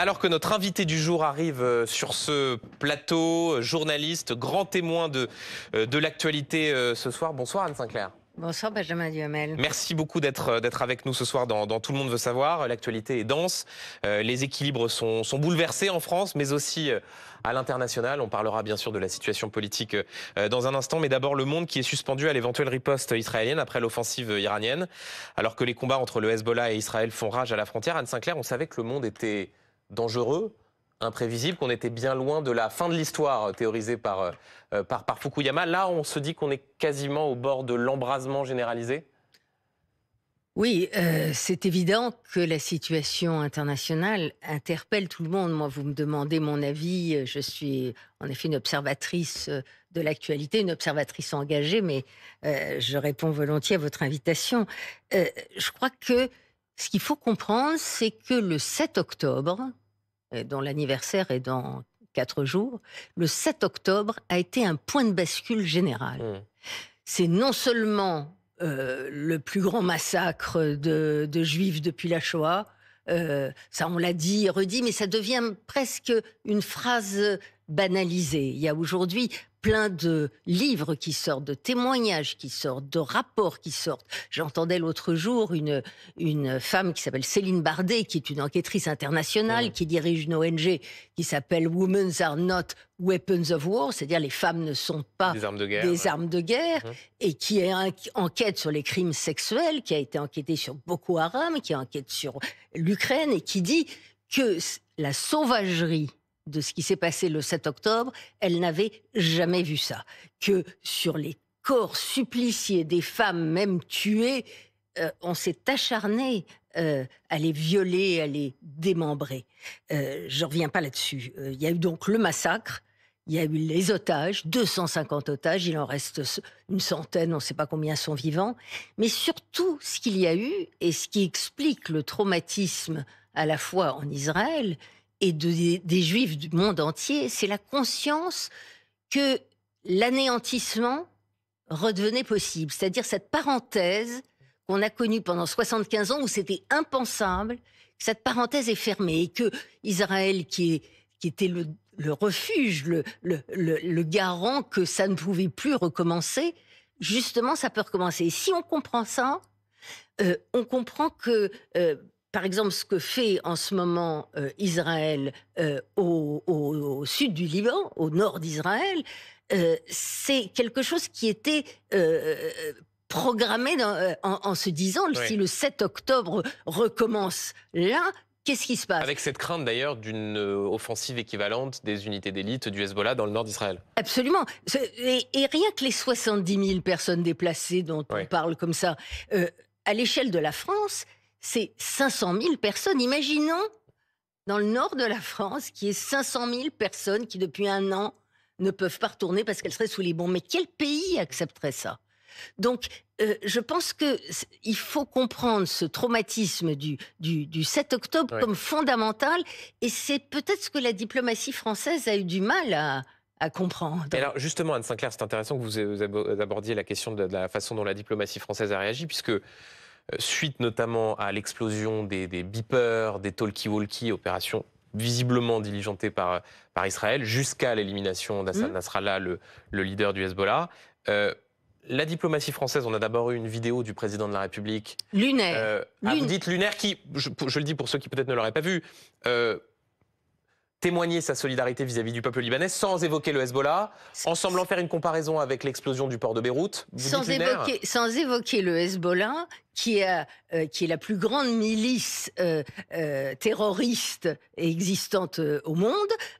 Alors que notre invité du jour arrive euh, sur ce plateau, euh, journaliste, grand témoin de, euh, de l'actualité ce soir. Bonsoir Anne Sinclair. Bonsoir Benjamin Duhamel. Merci beaucoup d'être d'être avec nous ce soir dans, dans, Tout le monde veut savoir. L'actualité est dense, les équilibres sont, sont, bouleversés en France, mais aussi à l'international. On parlera bien sûr de la situation politique dans un instant, mais d'abord le monde qui est suspendu à l'éventuelle riposte israélienne après l'offensive iranienne. Alors que les combats entre le Hezbollah et Israël font rage à la frontière, Anne Sinclair, on savait que le monde était dangereux, imprévisible, qu'on était bien loin de la fin de l'histoire euh, théorisée par, euh, euh, par, par Fukuyama. Là, on se dit qu'on est quasiment au bord de l'embrasement généralisé. Oui, c'est évident que la situation internationale interpelle tout le monde. Moi, vous me demandez mon avis, je suis en effet une observatrice de l'actualité, une observatrice engagée, mais je réponds volontiers à votre invitation. je crois que ce qu'il faut comprendre, c'est que le 7 octobre, euh, dont l'anniversaire est dans quatre jours, le 7 octobre a été un point de bascule général. Mmh. C'est non seulement euh, le plus grand massacre de, juifs depuis la Shoah, euh, ça on l'a dit et redit, mais ça devient presque une phrase banalisé. Il y a aujourd'hui plein de livres qui sortent, de témoignages qui sortent, de rapports qui sortent. J'entendais l'autre jour une, une femme qui s'appelle Céline Bardet, qui est une enquêtrice internationale, qui dirige une ONG qui s'appelle Women Are Not Weapons of War, c'est-à-dire les femmes ne sont pas des armes de guerre, mhm. et qui enquête sur les crimes sexuels, qui a été enquêtée sur Boko Haram, qui enquête sur l'Ukraine, et qui dit que la sauvagerie de ce qui s'est passé le 7 octobre, elle n'avait jamais vu ça. Que sur les corps suppliciés des femmes, même tuées, euh, on s'est acharné euh, à les violer, à les démembrer. Euh, je ne reviens pas là-dessus. Il y a eu donc le massacre, il y a eu les otages, 250 otages, il en reste une centaine, on ne sait pas combien sont vivants. Mais surtout, ce qu'il y a eu, et ce qui explique le traumatisme à la fois en Israël, et des juifs du monde entier, c'est la conscience que l'anéantissement redevenait possible, c'est-à-dire cette parenthèse qu'on a connue pendant 75 ans où c'était impensable, cette parenthèse est fermée et que Israël, qui, est, qui était le, refuge, le, le, garant que ça ne pouvait plus recommencer, justement, ça peut recommencer. Et si on comprend ça, euh, on comprend que... Euh, par exemple, ce que fait en ce moment euh, Israël euh, au, sud du Liban, au nord d'Israël, euh, c'est quelque chose qui était programmé en, se disant, si le 7 octobre recommence là, Qu'est-ce qui se passe Avec cette crainte d'ailleurs d'une offensive équivalente des unités d'élite du Hezbollah dans le nord d'Israël. Absolument. Et, rien que les 70 000 personnes déplacées dont on parle comme ça, à l'échelle de la France, c'est 500 000 personnes. Imaginons dans le nord de la France qui est ait 500 000 personnes qui, depuis un an, ne peuvent pas retourner parce qu'elles seraient sous les bombes. Mais quel pays accepterait ça Donc, euh, je pense qu'il faut comprendre ce traumatisme du, du, 7 octobre comme fondamental. Et c'est peut-être ce que la diplomatie française a eu du mal à, comprendre. alors justement, Anne Sinclair, c'est intéressant que vous abordiez la question de la façon dont la diplomatie française a réagi, puisque suite notamment à l'explosion des, des beepers, des talkie-walkie, opération visiblement diligentée par, par Israël, jusqu'à l'élimination d'Assad mmh. Nasrallah, le, leader du Hezbollah. Euh, la diplomatie française, on a d'abord eu une vidéo du président de la République. Lunaire. Euh, ah, vous dites lunaire qui, je, le dis pour ceux qui peut-être ne l'auraient pas vu, euh, témoigner sa solidarité vis-à-vis du peuple libanais sans évoquer le Hezbollah, en semblant faire une comparaison avec l'explosion du port de Beyrouth. sans, évoquer, sans évoquer le Hezbollah, qui, a, euh, qui est la plus grande milice euh, euh, terroriste existante au monde,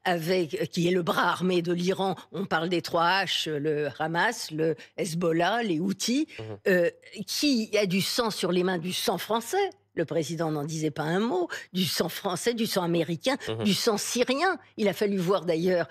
avec, qui est le bras armé de l'Iran. On parle des trois h le Hamas, le Hezbollah, les Houthis, mmh. qui a du sang sur les mains du sang français. Le président n'en disait pas un mot, du sang français, du sang américain, mhm. du sang syrien. Il a fallu voir d'ailleurs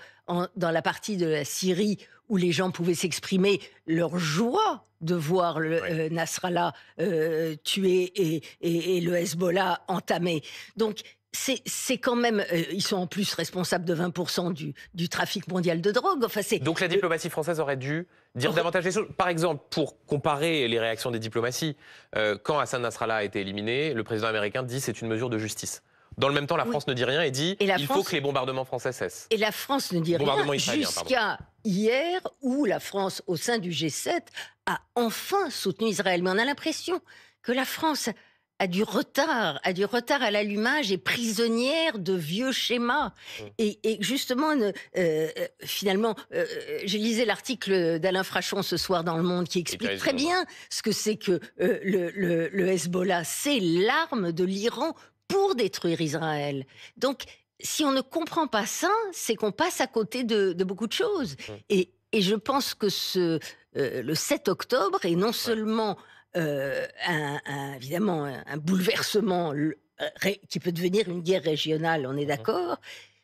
dans la partie de la Syrie où les gens pouvaient s'exprimer leur joie de voir le euh, Nasrallah euh, tué et, et le Hezbollah entamé. Donc c'est quand même, euh, ils sont en plus responsables de 20% du, du, trafic mondial de drogue. Enfin, Donc la diplomatie française aurait dû dire davantage les choses. Par exemple, pour comparer les réactions des diplomaties, euh, quand Hassan Nasrallah a été éliminé, le président américain dit c'est une mesure de justice. Dans le même temps, la France ne dit rien et dit et il faut que les bombardements français cessent. Et la France ne dit rien jusqu'à hier où la France, au sein du G7, a enfin soutenu Israël. Mais on a l'impression que la France a du retard, a du retard à l'allumage, et prisonnière de vieux schémas. Mm. Et, justement, euh, euh, finalement, euh, j'ai lisé l'article d'Alain Frachon ce soir dans Le Monde qui explique très bien ce que c'est que le, Hezbollah. C'est l'arme de l'Iran pour détruire Israël. Donc, si on ne comprend pas ça, c'est qu'on passe à côté de, beaucoup de choses. Mm. Et, je pense que le 7 octobre et non seulement... Euh, un, évidemment un, bouleversement euh, qui peut devenir une guerre régionale, on est mmh d'accord,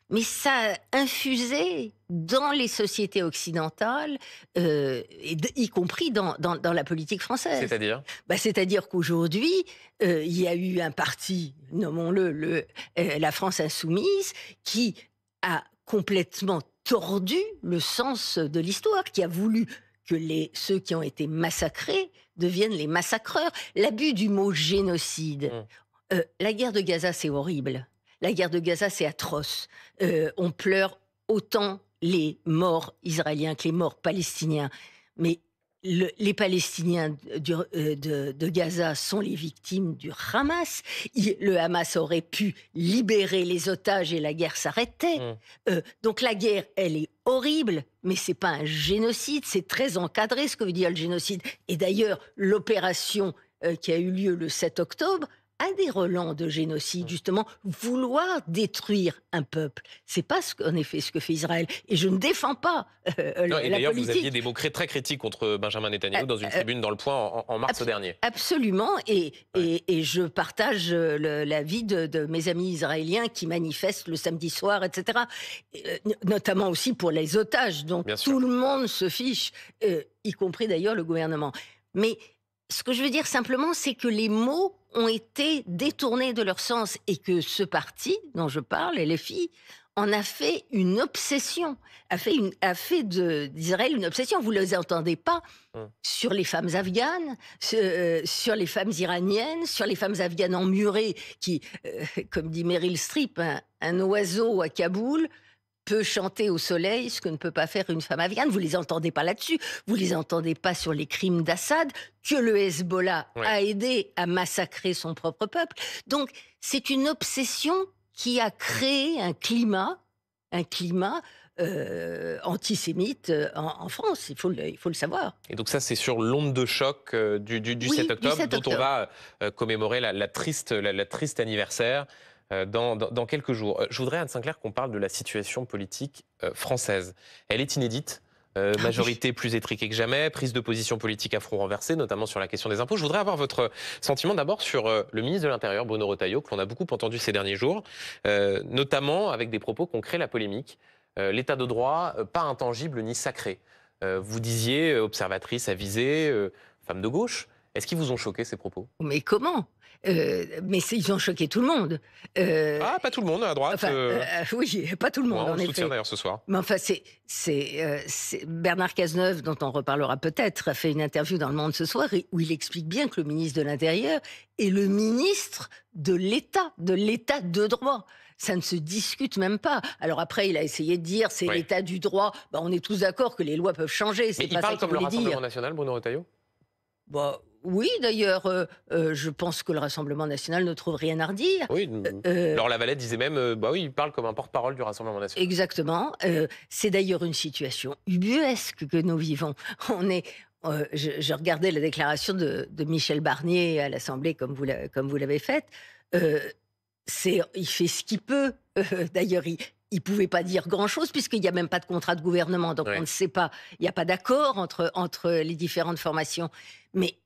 mais ça a infusé dans les sociétés occidentales, euh, et y compris dans, dans, la politique française. C'est-à-dire bah, C'est-à-dire qu'aujourd'hui, il y a eu un parti, nommons-le la France insoumise, qui a complètement tordu le sens de l'histoire, qui a voulu que les, ceux qui ont été massacrés deviennent les massacreurs. L'abus du mot génocide. Hum. Euh, la guerre de Gaza, c'est horrible. La guerre de Gaza, c'est atroce. Euh, on pleure autant les morts israéliens que les morts palestiniens. Mais les Palestiniens euh, de, Gaza sont les victimes du Hamas. le Hamas aurait pu libérer les otages et la guerre s'arrêtait. Mmh. Euh, donc la guerre, elle est horrible, mais c'est pas un génocide. C'est très encadré ce que veut dire le génocide. Et d'ailleurs, l'opération euh, qui a eu lieu le 7 octobre un des relents de génocide, mm. justement, vouloir détruire un peuple. C'est pas ce qu'en effet ce que fait Israël. Et je ne défends pas euh, euh, et la, politique. Vous aviez des mots très critiques contre Benjamin Netanyahu dans une euh, tribune dans Le Point en, mars dernier. Absolument, et, je partage l'avis de, de, mes amis israéliens qui manifestent le samedi soir, etc. notamment aussi pour les otages, donc tout le monde se fiche, y compris d'ailleurs le gouvernement. Mais ce que je veux dire simplement, c'est que les mots ont été détournés de leur sens et que ce parti dont je parle, les filles, en a fait une obsession, a fait, de, d'Israël une obsession. Vous ne les entendez pas hum. sur les femmes afghanes, euh, sur, les femmes iraniennes, sur les femmes afghanes emmurées, qui, euh, comme dit Meryl Streep, un oiseau à Kaboul, peut chanter au soleil ce que ne peut pas faire une femme vienne Vous les entendez pas là-dessus. Vous les entendez pas sur les crimes d'Assad que le Hezbollah a aidé à massacrer son propre peuple. Donc c'est une obsession qui a créé un climat, un climat euh, antisémite euh, en, France, il faut, le, il faut le savoir. Et donc ça, c'est sur l'onde de choc euh, du, du, 7 octobre, dont on va commémorer la, triste, la triste anniversaire. Euh, dans, quelques jours. Euh, je voudrais, Anne Sinclair, qu'on parle de la situation politique euh, française. Elle est inédite. Ah majorité plus étriquée que jamais, prise de position politique à front renversé, notamment sur la question des impôts. Je voudrais avoir votre sentiment d'abord sur le ministre de l'Intérieur, Bruno Retailleau, que l'on a beaucoup entendu ces derniers jours, notamment avec des propos qui ont créé la polémique. L'état de droit, pas intangible ni sacré. vous disiez, observatrice avisée, femme de gauche, est-ce qu'ils vous ont choqué ces propos Mais comment euh, mais ils ont choqué tout le monde. Euh, ah, pas tout le monde à droite. Euh. oui, pas tout le monde. on en soutient d'ailleurs ce soir. Mais enfin, c'est, Bernard Cazeneuve, dont on reparlera peut-être, a fait une interview dans Le Monde ce soir où il explique bien que le ministre de l'Intérieur est le ministre de l'État, de l'État de droit. Ça ne se discute même pas. Alors après, il a essayé de dire c'est l'État du droit. Bah, on est tous d'accord que les lois peuvent changer. c'est pas il parle comme le Rassemblement national, Bruno Retailleau. Bah, oui, d'ailleurs, euh, euh, je pense que le Rassemblement national ne trouve rien à dire. Oui, euh, euh disait même, bah oui, il parle comme un porte-parole du Rassemblement national. Exactement. c'est d'ailleurs une situation ubuesque que nous vivons. On est, je, regardais la déclaration de, Michel Barnier à l'Assemblée, comme vous, l'avez faite. il fait ce qu'il peut. d'ailleurs, il, ne pouvait pas dire grand-chose puisqu'il n'y a même pas de contrat de gouvernement, donc on ne sait pas. Il n'y a pas d'accord entre, entre les différentes formations. Mais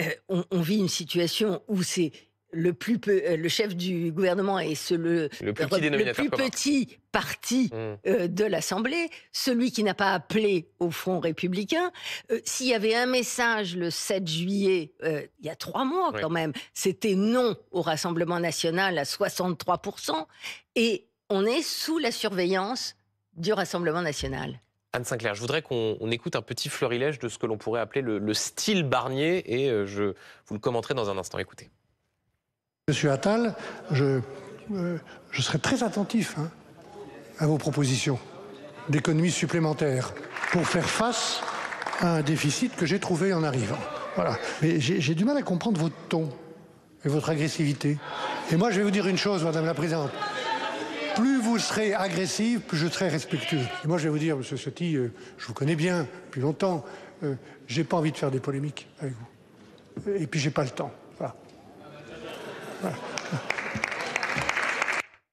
euh, on, vit une situation où c'est le plus euh, le chef du gouvernement et le, plus petit, parti mmh. euh, de l'Assemblée, celui qui n'a pas appelé au Front républicain. S'il y avait un message le 7 juillet, il y a trois mois quand même, c'était non au Rassemblement national à 63%, et on est sous la surveillance du Rassemblement national. Anne Sinclair, je voudrais qu'on écoute un petit fleurilège de ce que l'on pourrait appeler le, style Barnier et euh, je vous le commenterai dans un instant. Écoutez. Monsieur Attal, je, euh, serai très attentif hein, à vos propositions d'économies supplémentaires pour faire face à un déficit que j'ai trouvé en arrivant. Voilà. Mais j'ai du mal à comprendre votre ton et votre agressivité. Et moi, je vais vous dire une chose, Madame la Présidente. Plus vous serez agressif, plus je serai respectueux. Et moi, je vais vous dire, Monsieur Soti, euh, je vous connais bien depuis longtemps. Euh, j'ai pas envie de faire des polémiques avec vous. Et puis, je n'ai pas le temps. Voilà.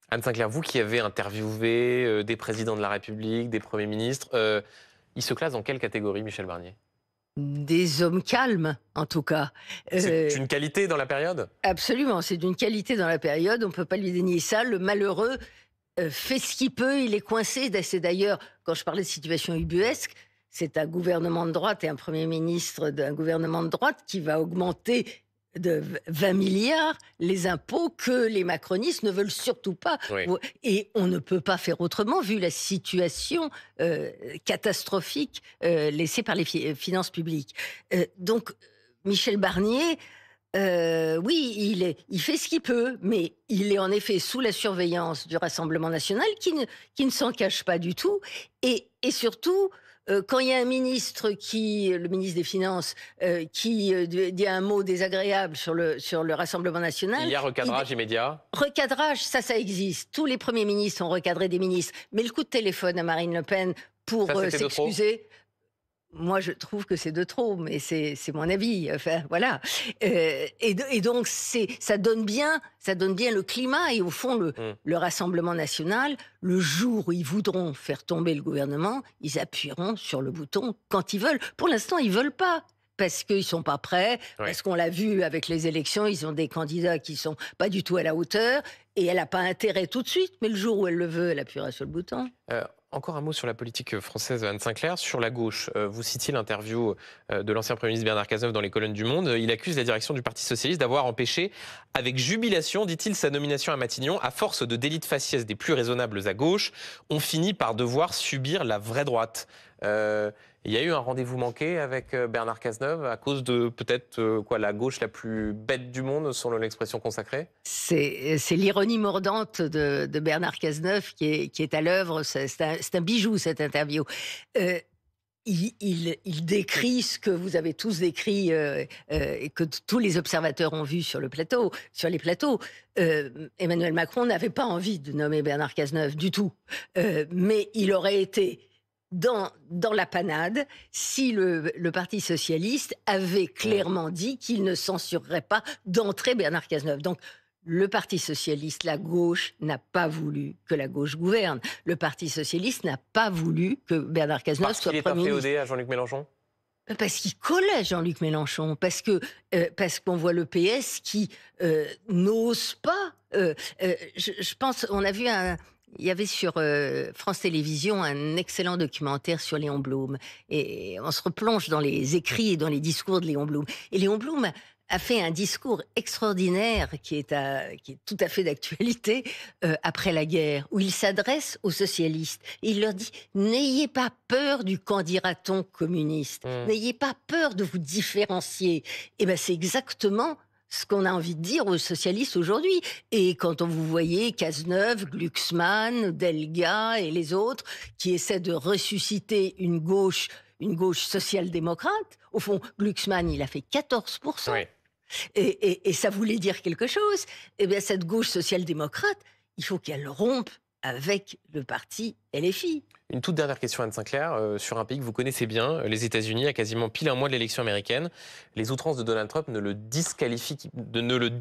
Anne Sinclair, vous qui avez interviewé euh, des présidents de la République, des premiers ministres, il se classe dans quelle catégorie, Michel Barnier des hommes calmes, en tout cas. c'est une qualité dans la période Absolument, c'est d'une qualité dans la période, on ne peut pas lui dénier ça. Le malheureux, euh, fait ce qu'il peut, il est coincé. C'est d'ailleurs, quand je parlais de situation ubuesque, c'est un gouvernement de droite et un Premier ministre d'un gouvernement de droite qui va augmenter de 20 milliards les impôts que les macronistes ne veulent surtout pas. Et on ne peut pas faire autrement vu la situation euh, catastrophique euh, laissée par les finances publiques. donc, Michel Barnier euh, oui, il, fait ce qu'il peut, mais il est en effet sous la surveillance du Rassemblement national qui ne, s'en cache pas du tout. Et, surtout, euh, quand il y a un ministre qui, le ministre des Finances, euh, qui dit un mot désagréable sur le, Rassemblement national. Il y a recadrage immédiat. Recadrage, ça, ça existe. Tous les premiers ministres ont recadré des ministres. Mais le coup de téléphone à Marine Le Pen pour s'excuser moi, je trouve que c'est de trop, mais c'est mon avis. Enfin, voilà. Euh, et, et, donc, ça donne bien, ça donne bien le climat et au fond le, mm. le, Rassemblement national. Le jour où ils voudront faire tomber le gouvernement, ils appuieront sur le bouton quand ils veulent. Pour l'instant, ils veulent pas parce qu'ils sont pas prêts, parce qu'on l'a vu avec les élections, ils ont des candidats qui sont pas du tout à la hauteur, et elle n'a pas intérêt tout de suite, mais le jour où elle le veut, elle appuiera sur le bouton. Encore un mot sur la politique euh, française, Anne Sinclair. Sur la gauche, euh, vous citiez l'interview euh, de l'ancien Premier ministre Bernard Cazeneuve dans les colonnes du Monde. Il accuse la direction du Parti socialiste d'avoir empêché, avec jubilation, dit-il, sa nomination à Matignon. À force de délits de faciès des plus raisonnables à gauche, on finit par devoir subir la vraie droite. Il y a eu un rendez-vous manqué avec euh, Bernard Cazeneuve à cause de peut-être euh, quoi la gauche la plus bête du monde, selon l'expression consacrée euh, C'est l'ironie mordante de, Bernard Cazeneuve qui est, qui est à l'œuvre. C'est un, un, bijou, cette interview. il, il, décrit ce que vous avez tous décrit et que tous les observateurs ont vu sur le plateau, sur les plateaux. Emmanuel Macron n'avait pas envie de nommer Bernard Cazeneuve du tout, mais il aurait été dans, dans la panade si le, le Parti socialiste avait clairement dit qu'il ne censurerait pas d'entrer Bernard Cazeneuve. Donc, le Parti socialiste, la gauche, n'a pas voulu que la gauche gouverne. Le Parti socialiste n'a pas voulu que Bernard Cazeneuve Parce qu'il il pas Premier à Jean-Luc Mélenchon euh, parce qu'il collait Jean-Luc Mélenchon, parce que euh, parce qu'on voit le PS qui euh, n'ose pas. je, je pense, on a vu un, il y avait sur euh, France Télévisions un excellent documentaire sur Léon Blum. Et on se replonge dans les écrits et dans les discours de Léon Blum. Et Léon Blum a fait un discours extraordinaire qui est, tout à fait d'actualité euh, après la guerre, où il s'adresse aux socialistes. il leur dit N'ayez pas peur du candidata-t-on communiste, mmh. n'ayez pas peur de vous différencier. Et eh bien, c'est exactement ce qu'on a envie de dire aux socialistes aujourd'hui. Et quand on vous voyez Cazeneuve, Glucksmann, Delga et les autres qui essaient de ressusciter une gauche, une gauche social-démocrate, au fond, Glucksmann, il a fait 14%. Et, et, ça voulait dire quelque chose. Eh bien, cette gauche social-démocrate, il faut qu'elle rompe avec le parti LFI. Une toute dernière question, Anne Sinclair, euh, sur un pays que vous connaissez bien, euh, les États-Unis, à quasiment pile un mois de l'élection américaine. Les outrances de Donald Trump ne le disqualifient, ne le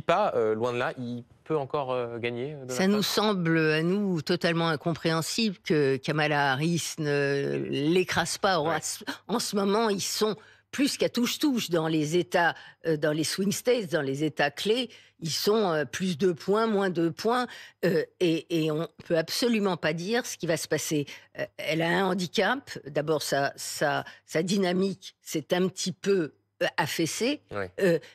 pas, euh, loin de là. Il peut encore gagner. Ça nous semble à nous totalement incompréhensible que Kamala Harris ne l'écrase pas. En ce moment, ils sont plus qu'à touche-touche dans les États, euh, dans les swing states, dans les États clés, ils sont euh, plus de points, moins de points, euh, et, et, on peut absolument pas dire ce qui va se passer. elle a un handicap. D'abord, sa, dynamique, c'est un petit peu affaissée,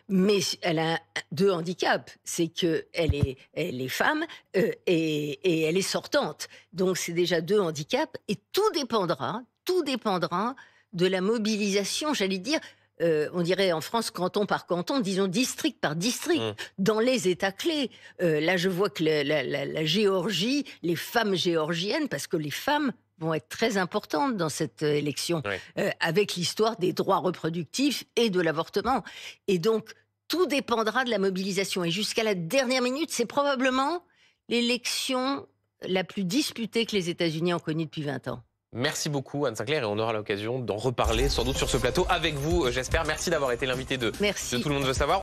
mais elle a deux handicaps, c'est qu'elle est, femme et, et, elle est sortante. Donc c'est déjà deux handicaps et tout dépendra, tout dépendra de la mobilisation, j'allais dire, euh, on dirait en France canton par canton, disons district par district, mmh. dans les États clés. Euh, là, je vois que la, Géorgie, les femmes géorgiennes, parce que les femmes vont être très importantes dans cette euh, élection, avec l'histoire des droits reproductifs et de l'avortement. Et donc, tout dépendra de la mobilisation. Et jusqu'à la dernière minute, c'est probablement l'élection la plus disputée que les États-Unis ont connue depuis 20 ans. Merci beaucoup Anne Sinclair et on aura l'occasion d'en reparler sans doute sur ce plateau avec vous, euh, j'espère. Merci d'avoir été l'invité de, de Tout le monde veut savoir.